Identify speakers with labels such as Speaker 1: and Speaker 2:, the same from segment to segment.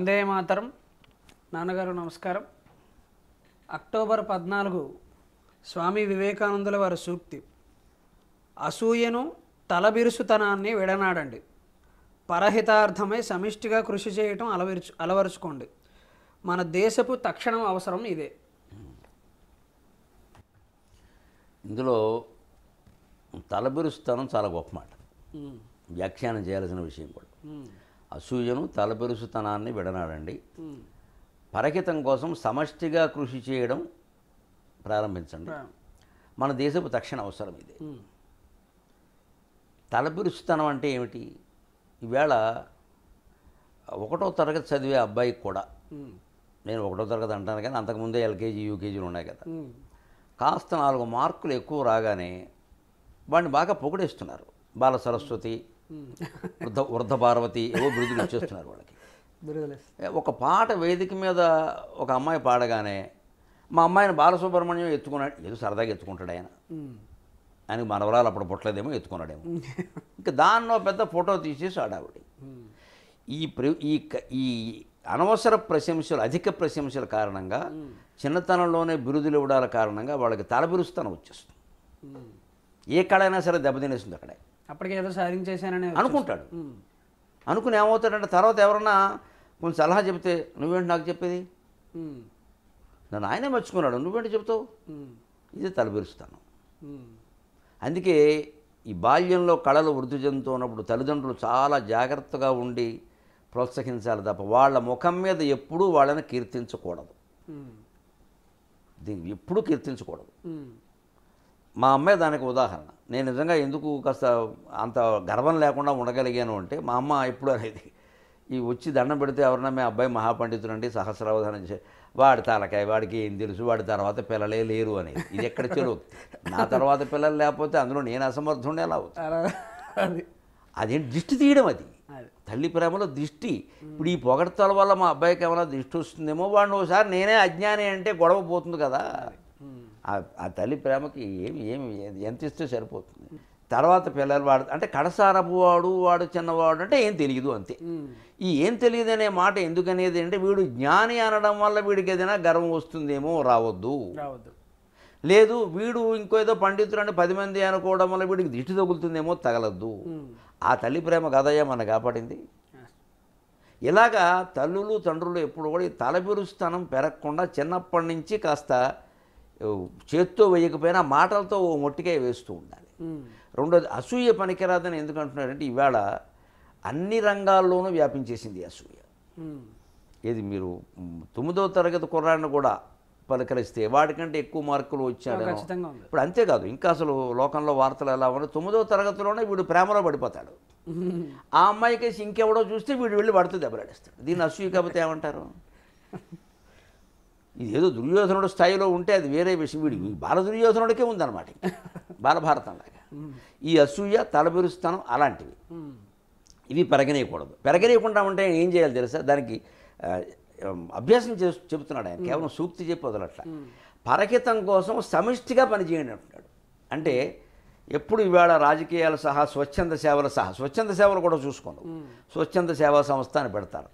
Speaker 1: వందే మాతరం నాన్నగారు నమస్కారం అక్టోబర్ పద్నాలుగు స్వామి వివేకానందుల వారి సూక్తి అసూయను తలబిరుసుతనాన్ని విడనాడండి పరహితార్థమై సమిష్టిగా కృషి చేయటం అలవరుచు అలవరుచుకోండి మన దేశపు తక్షణం అవసరం ఇదే
Speaker 2: ఇందులో తలబిరుసుతనం చాలా గొప్ప మాట వ్యాఖ్యానం చేయాల్సిన విషయం కూడా అసూయను తలపెరుసుతనాన్ని విడనాడండి పరహితం కోసం సమష్టిగా కృషి చేయడం ప్రారంభించండి మన దేశపు తక్షణ అవసరం ఇది తలపిరుచుతనం అంటే ఏమిటి ఈవేళ ఒకటో తరగతి చదివే అబ్బాయికి కూడా నేను ఒకటో తరగతి అంటాను కానీ అంతకుముందే ఎల్కేజీ యూకేజీలు ఉన్నాయి కదా కాస్త నాలుగు మార్కులు ఎక్కువ రాగానే వాడిని బాగా పొగిడేస్తున్నారు బాల సరస్వతి Hmm. వృద్ధ వృద్ధ పార్వతి ఏవో బిరుదులు ఇచ్చేస్తున్నారు వాళ్ళకి ఒక పాట వేదిక మీద ఒక అమ్మాయి పాడగానే మా అమ్మాయిని బాలసుబ్రహ్మణ్యం ఎత్తుకున్నాడు ఏదో సరదాగా ఎత్తుకుంటాడు ఆయన hmm. ఆయనకు మనవరాలు అప్పుడు పుట్టలేదేమో ఎత్తుకున్నాడేమో hmm. ఇంకా దానిలో పెద్ద ఫోటో తీసేసి ఆడావిడ ఈ ఈ ఈ అనవసర ప్రశంసలు అధిక ప్రశంసల కారణంగా చిన్నతనంలోనే బిరుదులు ఇవ్వడాల కారణంగా వాళ్ళకి తలబిరుస్తానం వచ్చేస్తుంది ఏ కళైనా సరే దెబ్బతినేస్తుంది అక్కడే అప్పటికే ఏదో సాధించేశానని అనుకుంటాడు అనుకుని ఏమవుతాడంటే తర్వాత ఎవరన్నా కొంచెం సలహా చెప్తే నువ్వేంటి నాకు చెప్పేది నన్ను ఆయనే మెచ్చుకున్నాడు నువ్వేంటి చెప్తావు ఇది తలబెరుస్తాను అందుకే ఈ బాల్యంలో కళలు వృద్ధి చెందుతూ ఉన్నప్పుడు తల్లిదండ్రులు చాలా జాగ్రత్తగా ఉండి ప్రోత్సహించాలి తప్ప వాళ్ళ ముఖం మీద ఎప్పుడూ వాళ్ళని కీర్తించకూడదు దీన్ని ఎప్పుడూ కీర్తించకూడదు మా అమ్మాయి దానికి ఉదాహరణ నేను నిజంగా ఎందుకు కాస్త అంత గర్వం లేకుండా ఉండగలిగాను అంటే మా అమ్మ ఎప్పుడు అనేది ఈ వచ్చి దండం పెడితే ఎవరన్నా మీ అబ్బాయి మహాపండితుడు అండి సహస్రావధానం చే వాడి తలకాయ వాడికి ఏం తెలుసు వాడి తర్వాత పిల్లలే లేరు అని ఇది ఎక్కడ చెరువు నా తర్వాత పిల్లలు లేకపోతే అందులో నేను అసమర్థుండే ఎలా అవుతుంది అదేంటి దిష్టి తీయడం అది తల్లి ప్రేమలో దిష్టి ఇప్పుడు ఈ పొగడతల వల్ల మా అబ్బాయికి ఏమైనా దిష్టి వస్తుందేమో వాడిని ఒకసారి నేనే అజ్ఞాని అంటే గొడవ పోతుంది కదా ఆ తల్లి ప్రేమకి ఏమి ఏమి ఎంత ఇస్తే సరిపోతుంది తర్వాత పిల్లలు వాడు అంటే కడసారపు వాడు వాడు చిన్నవాడు అంటే ఏం తెలియదు అంతే ఈ ఏం తెలియదు అనే మాట ఎందుకనేది అంటే వీడు జ్ఞాని అనడం వల్ల వీడికి ఏదైనా గర్వం వస్తుందేమో రావద్దు రావద్దు లేదు వీడు ఇంకేదో పండితుడు అంటే పది మంది అనుకోవడం వల్ల వీడికి దిష్టి తగులుతుందేమో తగలద్దు ఆ తల్లి ప్రేమ కదయ్యా మన కాపాడింది ఇలాగా తల్లులు తండ్రులు ఎప్పుడు కూడా ఈ తలబిరుస్తనం పెరగకుండా చిన్నప్పటి నుంచి కాస్త చేత్తో వేయకపోయినా మాటలతో ఓ మొట్టికాయ వేస్తూ ఉండాలి రెండోది అసూయ పనికిరాదని ఎందుకు అంటున్నారంటే ఇవాళ అన్ని రంగాల్లోనూ వ్యాపించేసింది అసూయ ఏది మీరు తొమ్మిదవ తరగతి కుర్రాడిని కూడా పలకరిస్తే వాడికంటే ఎక్కువ మార్కులు వచ్చాడు ఇప్పుడు అంతేకాదు ఇంకా అసలు లోకంలో వార్తలు ఎలా ఉన్నాయి తొమ్మిదవ తరగతిలోనే వీడు ప్రేమలో పడిపోతాడు ఆ అమ్మాయికి ఇంకెవడో చూస్తే వీడు వెళ్ళి పడుతూ దెబ్బలాడేస్తాడు దీన్ని అసూయ కాకపోతే ఏమంటారు ఇదేదో దుర్యోధనుడు స్థాయిలో ఉంటే అది వేరే విషయం వీడి బాల దుర్యోధనుడికే ఉందన్నమాట బాలభారతం లాగా ఈ అసూయ తలబిరుస్తనం అలాంటివి ఇవి పెరగనేయకూడదు పెరగనేయకుండా ఉంటే ఏం చేయాలి తెలుసా దానికి అభ్యాసం చే చెబుతున్నాడు ఆయన కేవలం సూక్తి చెప్పి వదలట్ల పరహితం కోసం సమిష్టిగా పనిచేయండి అంటున్నాడు అంటే ఎప్పుడు ఇవాళ రాజకీయాలు సహా స్వచ్ఛంద సేవలు సహా స్వచ్ఛంద సేవలు కూడా చూసుకోండి స్వచ్ఛంద సేవా సంస్థ అని పెడతారు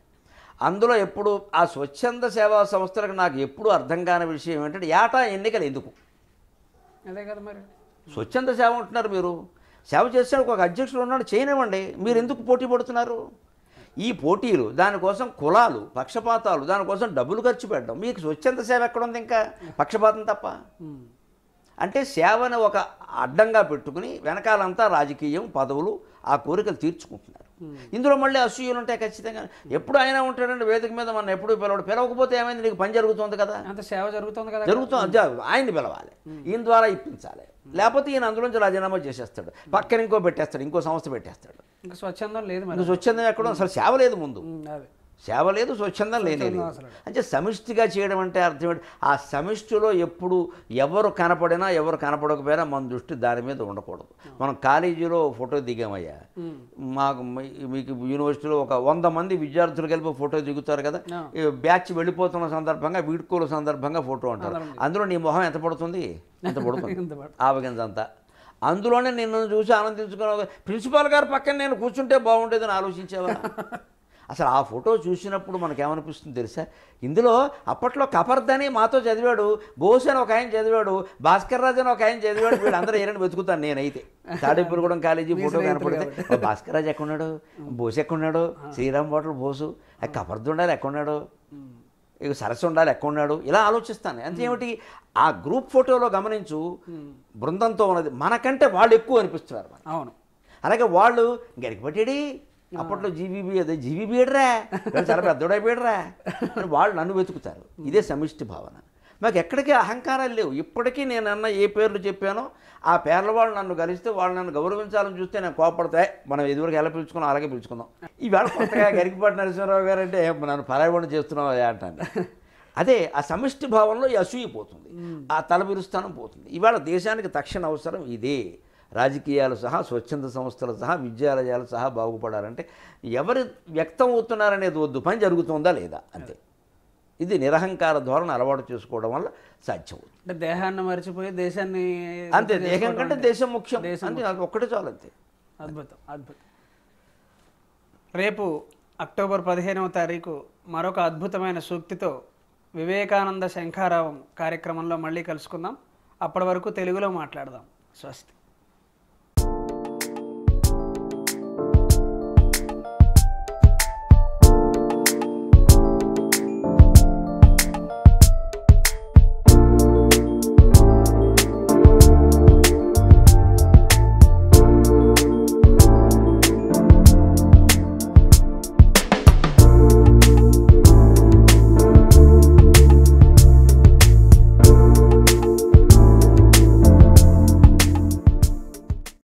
Speaker 2: అందులో ఎప్పుడు ఆ స్వచ్ఛంద సేవా సంస్థలకు నాకు ఎప్పుడు అర్థం కాని విషయం ఏంటంటే ఏటా ఎన్నికలు ఎందుకు అదే కదా మరి స్వచ్ఛంద సేవ ఉంటున్నారు మీరు సేవ చేసేందుకు ఒక అధ్యక్షుడు ఉన్నాడు చేయనివ్వండి మీరు ఎందుకు పోటీ పడుతున్నారు ఈ పోటీలు దానికోసం కులాలు పక్షపాతాలు దానికోసం డబ్బులు ఖర్చు పెట్టడం మీకు స్వచ్ఛంద సేవ ఎక్కడుంది ఇంకా పక్షపాతం తప్ప అంటే సేవను ఒక అడ్డంగా పెట్టుకుని వెనకాలంతా రాజకీయం పదవులు ఆ కోరికలు తీర్చుకుంటున్నారు ఇందులో మళ్ళీ అసూయలు ఉంటాయి ఖచ్చితంగా ఎప్పుడు ఆయన ఉంటాడంటే వేదిక మీద మనం ఎప్పుడు పిలవడు పిలవకపోతే ఏమైంది నీకు పని జరుగుతుంది కదా అంత సేవ జరుగుతుంది కదా జరుగుతుంది ఆయన్ని పిలవాలి ఈయన ద్వారా ఇప్పించాలి లేకపోతే ఈయన అందులో నుంచి రాజీనామా చేసేస్తాడు పక్కన ఇంకో పెట్టేస్తాడు ఇంకో సంస్థ పెట్టేస్తాడు
Speaker 1: ఇంకా స్వచ్ఛందం లేదు స్వచ్ఛందం ఎక్కడ అసలు సేవ
Speaker 2: లేదు ముందు సేవ లేదు స్వచ్ఛందం లేని అంటే సమిష్టిగా చేయడం అంటే అర్థం ఏంటి ఆ సమిష్టిలో ఎప్పుడు ఎవరు కనపడినా ఎవరు కనపడకపోయినా మన దృష్టి దాని మీద ఉండకూడదు మనం కాలేజీలో ఫోటో దిగామయ్యా మాకు మీకు యూనివర్సిటీలో ఒక వంద మంది విద్యార్థులు కలిపి ఫోటో దిగుతారు కదా బ్యాచ్ వెళ్ళిపోతున్న సందర్భంగా వీడుకోల సందర్భంగా ఫోటో అంటారు అందులో నీ మొహం ఎంత పడుతుంది ఎంత పడుతుంది ఆవగింజ అందులోనే నిన్ను చూసి ఆనందించుకున్నావు ప్రిన్సిపాల్ గారు పక్కన నేను కూర్చుంటే బాగుండేదని ఆలోచించేవా అసలు ఆ ఫోటో చూసినప్పుడు మనకేమనిపిస్తుంది తెలుసా ఇందులో అప్పట్లో కపర్దని మాతో చదివాడు బోస్ అని ఒక ఆయన చదివాడు భాస్కర్ రాజు అని ఒక ఆయన చదివాడు వీళ్ళందరూ ఏరని వెతుకుతాను నేనైతే తాడేపురగూడెం కాలేజీ ఫోటో కనపడితే భాస్కర్ రాజు ఎక్కడున్నాడు బోస్ ఎక్కడున్నాడు శ్రీరామ్ బాటలు బోసు కపర్ది ఉండాలి ఎక్కడున్నాడు ఇక సరస్సు ఉండాలి ఎక్కడున్నాడు ఇలా ఆలోచిస్తాను అంతే ఏమిటి ఆ గ్రూప్ ఫోటోలో గమనించు బృందంతో ఉన్నది మనకంటే వాళ్ళు ఎక్కువ అనిపిస్తున్నారు అవును అలాగే వాళ్ళు పట్టేడి అప్పట్లో జీవీబీ అదే జీవీబీ ఏడరా చాలా పెద్దోడైపోయాడరా అని వాళ్ళు నన్ను వెతుకుతారు ఇదే సమిష్టి భావన మాకు ఎక్కడికి అహంకారాలు లేవు ఇప్పటికీ నేను అన్న ఏ పేర్లు చెప్పానో ఆ పేర్ల వాళ్ళు నన్ను గలిస్తే వాళ్ళు నన్ను గౌరవించాలని చూస్తే నేను కోపడతాయి మనం ఎదువరకు ఎలా పిలుచుకున్నాం అలాగే పిలుచుకుందాం ఈవేళ కొత్తగా గరికిపాటి నరసింహరావు గారు అంటే నన్ను పరాయవాణి చేస్తున్నావు అంటాను అదే ఆ సమిష్టి భావంలో ఈ అసూయి పోతుంది ఆ తలబిరుస్థానం పోతుంది ఇవాళ దేశానికి తక్షణ అవసరం ఇదే రాజకీయాలు సహా స్వచ్ఛంద సంస్థలు సహా విద్యాలయాలు సహా బాగుపడాలంటే ఎవరు వ్యక్తం అవుతున్నారనేది వద్దు పని జరుగుతుందా లేదా అంతే ఇది నిరహంకార ధోరణి అలవాటు చేసుకోవడం వల్ల సాధ్యం
Speaker 1: అంటే దేహాన్ని మర్చిపోయి దేశాన్ని అంతే దేహం కంటే దేశం ముఖ్యం దేశం ఒక్కటే చాలు అంతే అద్భుతం అద్భుతం రేపు అక్టోబర్ పదిహేనవ తారీఖు మరొక అద్భుతమైన సూక్తితో వివేకానంద శంఖారావం కార్యక్రమంలో మళ్ళీ కలుసుకుందాం అప్పటి వరకు తెలుగులో మాట్లాడదాం స్వస్తి